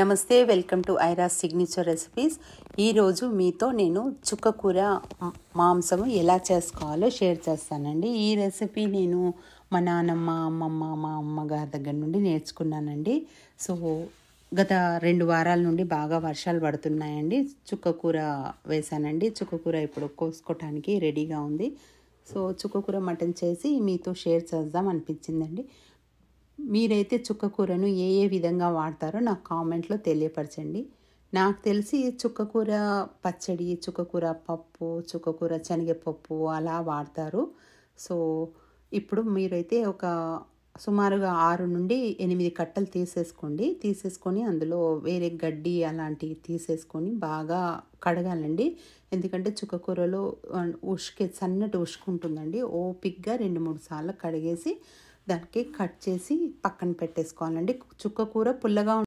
నమస్తే welcome to Aira signature recipes ఈరోజు మీతో నేను చుక్కకూర మాంసము ఎలా చేసుకోవాలో షేర్ చేస్తానండి ఈ రెసిపీ నేను మా నాన్నమ్మ అమ్మమ్మ మా అమ్మగారి దగ్గర నుండి నేర్చుకున్నానండి సో గత రెండు వారాల నుండి బాగా వర్షాలు పడుతున్నాయండి చుక్కకూర వేశానండి చుక్కకూర ఇప్పుడు కోసుకోవటానికి రెడీగా ఉంది సో చుక్కకూర మటన్ చేసి మీతో షేర్ చేద్దాం అనిపించిందండి మీరైతే చుక్కకూరను ఏ ఏ విధంగా వాడతారో నాకు కామెంట్లో తెలియపరచండి నాకు తెలిసి చుక్కకూర పచ్చడి చుక్కకూర పప్పు చుక్కకూర శనగపప్పు అలా వాడతారు సో ఇప్పుడు మీరైతే ఒక సుమారుగా ఆరు నుండి ఎనిమిది కట్టలు తీసేసుకోండి తీసేసుకొని అందులో వేరే గడ్డి అలాంటివి తీసేసుకొని బాగా కడగాలండి ఎందుకంటే చుక్కకూరలో ఉష్కే సన్నటి ఉష్కుంటుందండి ఓపిక్గా రెండు మూడు సార్లు కడిగేసి దానికి కట్ చేసి పక్కన పెట్టేసుకోవాలండి చుక్క కూర పుల్లగా